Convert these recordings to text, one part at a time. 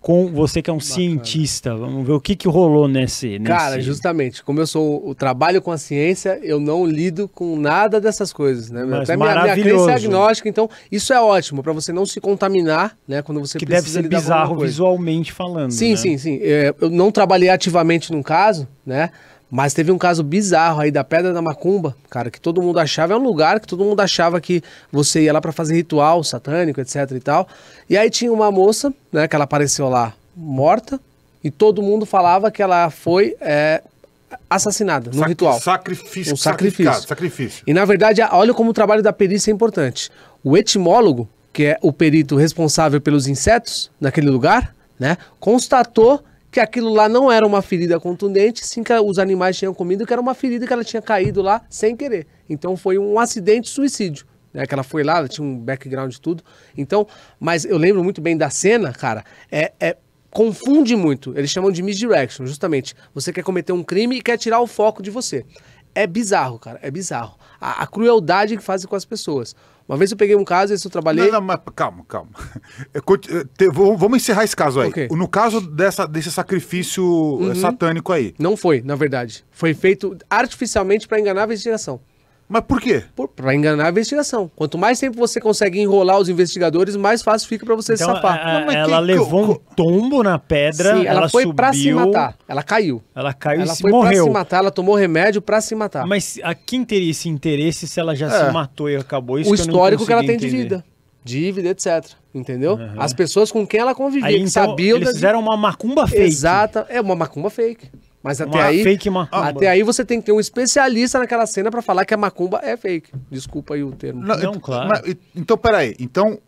com você que é um Bacana. cientista. Vamos ver o que, que rolou nesse, nesse, Cara, justamente, como eu sou o trabalho com a ciência, eu não lido com nada dessas coisas, né? Mas Até minha, minha crença é agnóstica, então isso é ótimo para você não se contaminar, né? Quando você que deve ser bizarro visualmente falando. Sim, né? sim, sim. É, eu não trabalhei ativamente num caso, né? Mas teve um caso bizarro aí da Pedra da Macumba, cara, que todo mundo achava, é um lugar que todo mundo achava que você ia lá para fazer ritual satânico, etc e tal. E aí tinha uma moça, né, que ela apareceu lá morta, e todo mundo falava que ela foi é, assassinada no Sac ritual. Sacrifício. Um sacrifício. sacrifício. E na verdade, olha como o trabalho da perícia é importante. O etimólogo, que é o perito responsável pelos insetos naquele lugar, né, constatou que aquilo lá não era uma ferida contundente, sim que os animais tinham comido, que era uma ferida que ela tinha caído lá sem querer. Então foi um acidente suicídio. Né, que ela foi lá, ela tinha um background de tudo. Então, mas eu lembro muito bem da cena, cara. é, é confunde muito. Eles chamam de misdirection, justamente. Você quer cometer um crime e quer tirar o foco de você. É bizarro, cara. É bizarro a, a crueldade que fazem com as pessoas. Uma vez eu peguei um caso, esse eu trabalhei. Não, não, mas calma, calma. Te... Vamos encerrar esse caso aí. Okay. No caso dessa, desse sacrifício eh, uhum. satânico aí. Não foi, na verdade. Foi feito artificialmente para enganar a investigação. Mas por quê? Para enganar a investigação. Quanto mais tempo você consegue enrolar os investigadores, mais fácil fica para você então, safar. A, ela que, levou um tombo na pedra, Sim, ela, ela foi para se matar. Ela caiu. Ela caiu ela e se morreu. Ela foi para se matar, ela tomou remédio para se matar. Mas a quem teria esse interesse se ela já é. se matou e acabou isso? O que histórico que ela tem entender. de vida. Dívida, etc. Entendeu? Uhum. As pessoas com quem ela convivia, Aí, que então, sabiam. Eles da... fizeram uma macumba fake. Exata, é uma macumba fake. Mas até uma aí. Fake ma... Ah, até aí você tem que ter um especialista naquela cena para falar que a macumba é fake. Desculpa aí o termo. Não, Não claro. Mas, então, peraí. Então,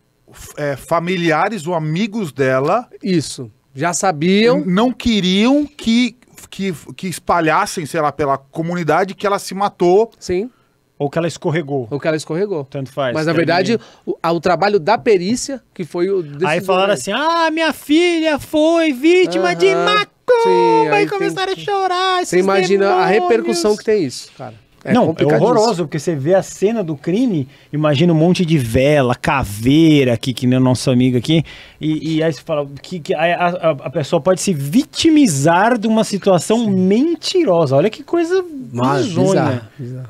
é, familiares ou amigos dela. Isso. Já sabiam. Não queriam que, que, que espalhassem, sei lá, pela comunidade que ela se matou. Sim. Ou que ela escorregou. Ou que ela escorregou. Tanto faz. Mas na verdade, o, o, trabalho da perícia, que foi o. Aí falaram assim: ah, minha filha foi vítima de macumba. Sim, vai começar tem... a chorar. Você imagina demônios. a repercussão que tem isso, cara. É não, é horroroso, porque você vê a cena do crime, imagina um monte de vela, caveira aqui, que nem o nosso amigo aqui, e, e aí você fala que, que a, a, a, pessoa pode se vitimizar de uma situação Sim. mentirosa. Olha que coisa bizonha.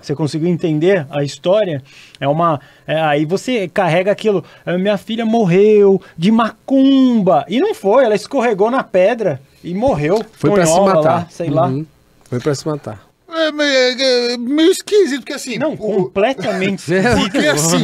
Você conseguiu entender a história? É uma. É, aí você carrega aquilo. Ah, minha filha morreu de macumba. E não foi, ela escorregou na pedra. E morreu. Foi para se matar. Lá, sei uhum. lá. Foi para se matar. É, é, é, meio esquisito, porque assim. Não, o... completamente é, Porque assim.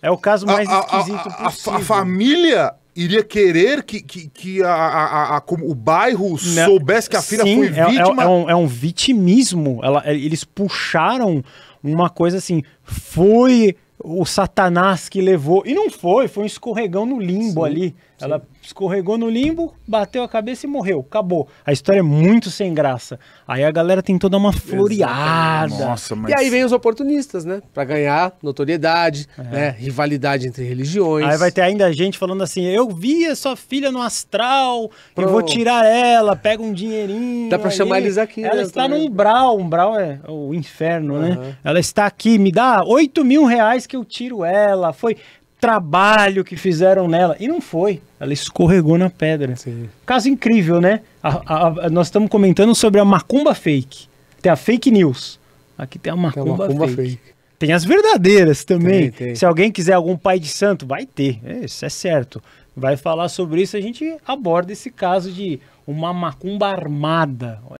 É o caso mais a, esquisito a, a, possível. A, família iria querer que, que, que a, a, o bairro Não, soubesse que a filha sim, foi vítima? É, é, é um, é um vitimismo. Ela, é, eles puxaram uma coisa assim. Foi o Satanás que levou. E não foi, foi um escorregão no limbo sim, ali. Sim. Ela escorregou no limbo, bateu a cabeça e morreu. Acabou. A história é muito sem graça. Aí a galera tem toda uma floreada. Nossa, mas... E aí vem os oportunistas, né? Pra ganhar notoriedade, é. né? rivalidade entre religiões. Aí vai ter ainda gente falando assim: eu vi a sua filha no astral, eu vou tirar ela, pega um dinheirinho. Dá pra aí. chamar eles aqui. Ela né, está no umbral, umbral é o inferno, uhum. né? Ela está aqui, me dá 8 mil reais que eu tiro ela, foi trabalho que fizeram nela. E não foi. Ela escorregou na pedra. Sim. Caso incrível, né? A, a, a, nós estamos comentando sobre a macumba fake. Tem a fake news. Aqui tem a macumba, tem a macumba fake. fake. Tem as verdadeiras também. Tem, tem. Se alguém quiser algum pai de santo, vai ter. É, isso é certo. Vai falar sobre isso. A gente aborda esse caso de uma macumba armada.